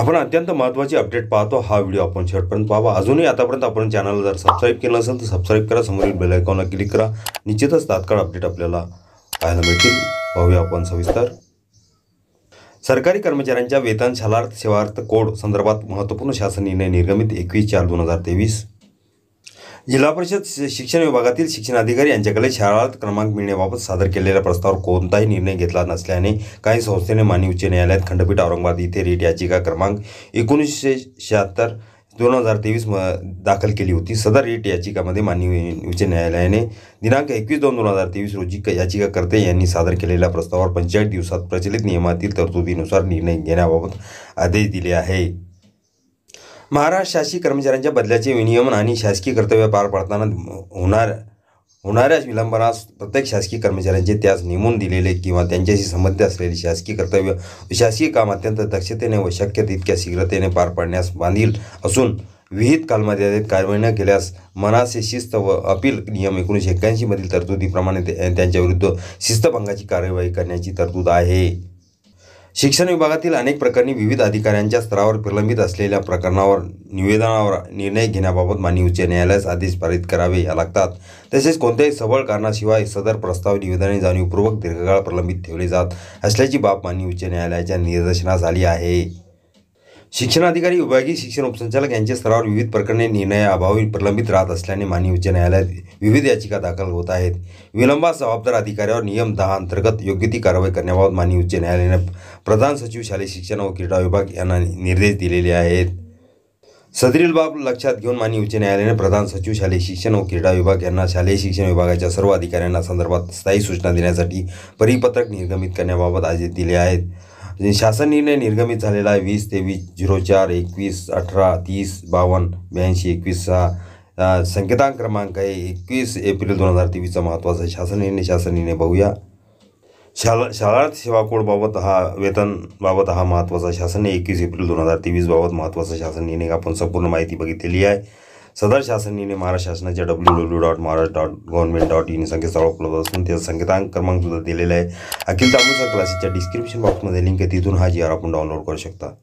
आपण अत्यंत महत्त्वाची अपडेट पाहतो हा व्हिडिओ आपण शेवटपर्यंत पाहावा अजूनही आतापर्यंत आपण चॅनलला जर सबस्क्राईब केलं असेल तर सबस्क्राईब करा समोरील बेल आयकॉनला क्लिक करा निश्चितच तात्काळ अपडेट आपल्याला पाहायला मिळतील पाहूया आपण सविस्तर सरकारी कर्मचाऱ्यांच्या वेतन शालार्थ सेवार्थ कोड संदर्भात महत्त्वपूर्ण शासन निर्णय निर्गमित एकवीस चार दोन हजार तेवीस जिल्हा परिषद शिक्षण विभागातील शिक्षण अधिकारी यांच्याकडे शाळा क्रमांक मिळण्याबाबत सादर केलेल्या प्रस्तावावर कोणताही निर्णय घेतला नसल्याने काही संस्थेने मान्य उच्च न्यायालयात खंडपीठ औरंगाबाद येथे रीट याचिका क्रमांक एकोणीसशे शहात्तर दोन हजार तेवीस म दाखल केली होती सदर रीट याचिकामध्ये माननीय उच्च न्यायालयाने दिनांक एकवीस दोन दोन हजार तेवीस रोजी याचिकाकर्ते यांनी सादर केलेल्या प्रस्तावावर पंचायत दिवसात प्रचलित नियमातील तरतुदीनुसार निर्णय घेण्याबाबत आदेश दिले आहे महाराष्ट्र शासकीय कर्मचाऱ्यांच्या बदल्याचे विनियमन आणि शासकीय कर्तव्य पार पाडताना होणार होणाऱ्या विलंबनास प्रत्येक शासकीय कर्मचाऱ्यांचे त्यास नेमून दिलेले किंवा त्यांच्याशी संबंध असलेले शासकीय कर्तव्य शासकीय काम अत्यंत दक्षतेने व शक्य तितक्या शीघ्रतेने पार पाडण्यास बांधील असून विहित कालमर्यादेत कारवाई न केल्यास मनासे शिस्त व अपील नियम एकोणीसशे एक्क्याऐंशीमधील तरतुदीप्रमाणे त्यांच्याविरुद्ध शिस्तभंगाची कार्यवाही करण्याची तरतूद आहे शिक्षण विभागातील अनेक प्रकरणी विविध अधिकाऱ्यांच्या स्तरावर प्रलंबित असलेल्या प्रकरणावर निवेदनावर निर्णय घेण्याबाबत माननीय उच्च न्यायालयास आदेश पारित करावे या लागतात तसेच कोणत्याही सबळ कारणाशिवाय सदर प्रस्ताव निवेदने जाणीवपूर्वक दीर्घकाळ प्रलंबित ठेवले जात असल्याची बाब माननीय उच्च न्यायालयाच्या निदर्शनास आली आहे शिक्षणाधिकारी विभागीय शिक्षण उपसंचालक यांच्या स्तरावर विविध प्रकरणे निर्णयाअभावी प्रलंबित राहत असल्याने माननीय उच्च न्यायालयात विविध याचिका दाखल होत आहेत विलंबात जबाबदार अधिकाऱ्यावर नियम दहा अंतर्गत योग्य ती कारवाई करण्याबाबत माननीय उच्च न्यायालयाने प्रधान सचिव शालेय शिक्षण व क्रीडा विभाग यांना निर्देश दिलेले आहेत सदरील बाब लक्षात घेऊन माननीय उच्च न्यायालयाने प्रधान सचिव शालेय शिक्षण व क्रीडा विभाग यांना शालेय शिक्षण विभागाच्या सर्व अधिकाऱ्यांना संदर्भात स्थायी सूचना देण्यासाठी परिपत्रक निर्गमित करण्याबाबत आदेश दिले आहेत म्हणजे शासन निर्णय निर्गमित झालेला आहे वीस तेवीस झिरो चार एकवीस अठरा तीस बावन्न ब्याऐंशी एकवीस सहा संकेतांक क्रमांक आहे एकवीस एप्रिल दोन हजार तेवीसचा महत्त्वाचा शासन निर्णय शासन निर्णय बघूया शाला शाळा सेवा कोडबाबत हा वेतनबाबत हा महत्त्वाचा शासन एकवीस एप्रिल दोन हजार तेवीसबाबत महत्त्वाचा शासन निर्णय आपण संपूर्ण माहिती बघितलेली आहे सदर शासनीने महाराष्ट्र शासनाच्या W W dot Maharashtra dot government dot in संकेतस्थळावर उपलब्ध असून त्याचा संकेतांक क्रमांक सुद्धा दिलेला आहे अखिल तालुका क्लासेसच्या डिस्क्रिप्शन बॉक्समध्ये लिंक आहे तिथून हा जी आर आपण डाउनलोड करू शकता